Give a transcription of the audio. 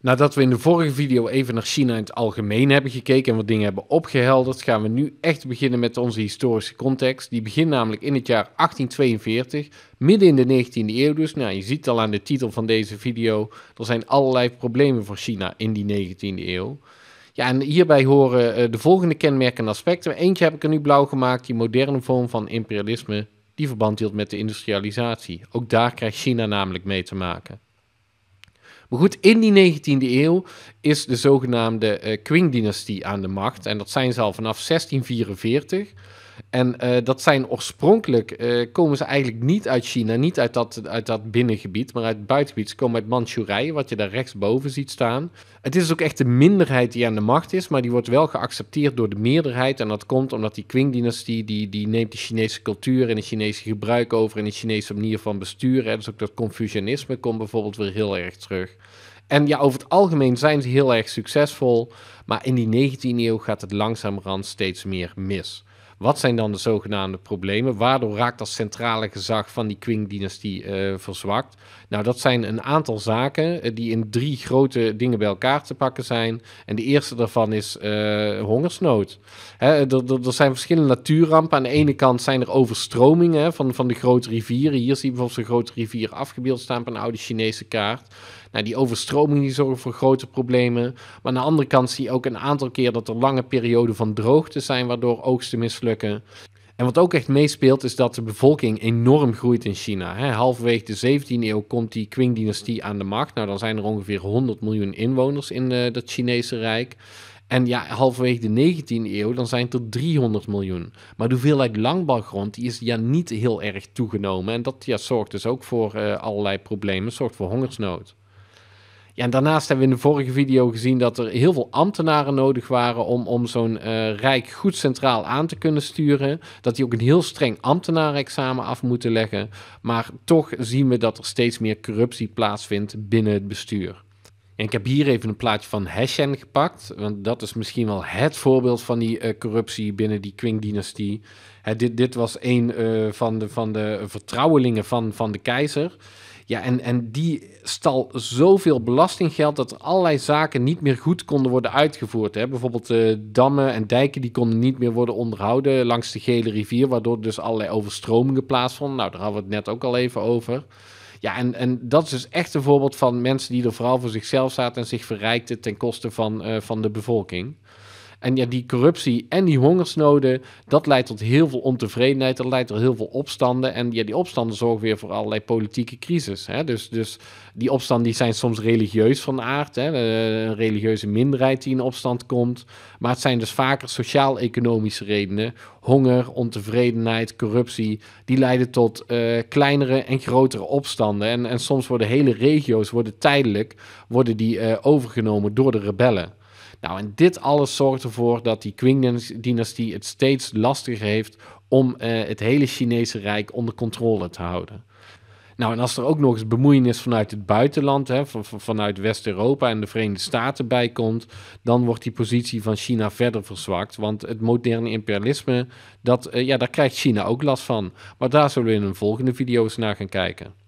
Nadat we in de vorige video even naar China in het algemeen hebben gekeken en wat dingen hebben opgehelderd, gaan we nu echt beginnen met onze historische context. Die begint namelijk in het jaar 1842, midden in de 19e eeuw dus. Nou, je ziet al aan de titel van deze video, er zijn allerlei problemen voor China in die 19e eeuw. Ja, en hierbij horen eh, de volgende kenmerken en aspecten. Eentje heb ik er nu blauw gemaakt, die moderne vorm van imperialisme die verband hield met de industrialisatie. Ook daar krijgt China namelijk mee te maken. Maar goed, in die 19e eeuw is de zogenaamde eh, Qing-dynastie aan de macht. En dat zijn ze al vanaf 1644. En eh, dat zijn oorspronkelijk, eh, komen ze eigenlijk niet uit China, niet uit dat, uit dat binnengebied, maar uit het buitengebied. Ze komen uit Manchurije, wat je daar rechtsboven ziet staan. Het is ook echt de minderheid die aan de macht is, maar die wordt wel geaccepteerd door de meerderheid. En dat komt omdat die Qing-dynastie, die, die neemt de Chinese cultuur en de Chinese gebruik over en de Chinese manier van besturen. En Dus ook dat Confucianisme komt bijvoorbeeld weer heel erg terug. En ja, over het algemeen zijn ze heel erg succesvol, maar in die 19e eeuw gaat het langzamerhand steeds meer mis. Wat zijn dan de zogenaamde problemen? Waardoor raakt dat centrale gezag van die Qing-dynastie eh, verzwakt? Nou, dat zijn een aantal zaken eh, die in drie grote dingen bij elkaar te pakken zijn. En de eerste daarvan is eh, hongersnood. Hè, er, er, zijn verschillende natuurrampen. Aan de ene kant zijn er overstromingen van, van de grote rivieren. Hier zie je bijvoorbeeld een grote rivier afgebeeld staan op een oude Chinese kaart. Nou, die overstromingen die zorgt voor grote problemen. Maar aan de andere kant zie je ook een aantal keer dat er lange perioden van droogte zijn, waardoor oogsten mislukken. En wat ook echt meespeelt is dat de bevolking enorm groeit in China. halverwege de 17e eeuw komt die Qing-dynastie aan de macht. Nou, dan zijn er ongeveer 100 miljoen inwoners in eh, dat Chinese rijk. En ja, halverwege de 19e eeuw, dan zijn het er 300 miljoen. Maar de hoeveelheid landbouwgrond die is ja niet heel erg toegenomen. En dat ja, zorgt dus ook voor eh, allerlei problemen, zorgt voor hongersnood en daarnaast hebben we in de vorige video gezien dat er heel veel ambtenaren nodig waren om, om zo'n eh, Rijk goed centraal aan te kunnen sturen. Dat die ook een heel streng ambtenarenexamen af moeten leggen. Maar toch zien we dat er steeds meer corruptie plaatsvindt binnen het bestuur. En ik heb hier even een plaatje van Heshen gepakt, want dat is misschien wel het voorbeeld van die eh, corruptie binnen die Qing-dynastie. Dit, dit was een eh, van, de, van de vertrouwelingen van, van de keizer. Ja, en, en die stal zoveel belastinggeld dat er allerlei zaken niet meer goed konden worden uitgevoerd. Hè. Bijvoorbeeld uh, dammen en dijken die konden niet meer worden onderhouden langs de Gele Rivier, waardoor dus allerlei overstromingen plaatsvonden. Nou, daar hadden we het net ook al even over. Ja, en, en dat is dus echt een voorbeeld van mensen die er vooral voor zichzelf zaten en zich verrijkten ten koste van, eh, van de bevolking. En ja, die corruptie en die hongersnoden, dat leidt tot heel veel ontevredenheid, dat leidt tot heel veel opstanden. En ja, die opstanden zorgen weer voor allerlei politieke crisis. Hè? Dus, dus die opstanden die zijn soms religieus van aard, hè? Eh, een religieuze minderheid die in opstand komt. Maar het zijn dus vaker sociaal-economische redenen. Honger, ontevredenheid, corruptie, die leiden tot eh, kleinere en grotere opstanden. En, en soms worden hele regio's worden tijdelijk worden die, eh, overgenomen door de rebellen. Nou, en dit alles zorgt ervoor dat die Qing-dynastie het steeds lastiger heeft om eh, het hele Chinese Rijk onder controle te houden. Nou, en als er ook nog eens bemoeienis vanuit het buitenland, hè, van, vanuit West-Europa en de Verenigde Staten bij komt, dan wordt die positie van China verder verzwakt. Want het moderne imperialisme, dat, eh, ja, daar krijgt China ook last van. Maar daar zullen we in een volgende video's naar gaan kijken.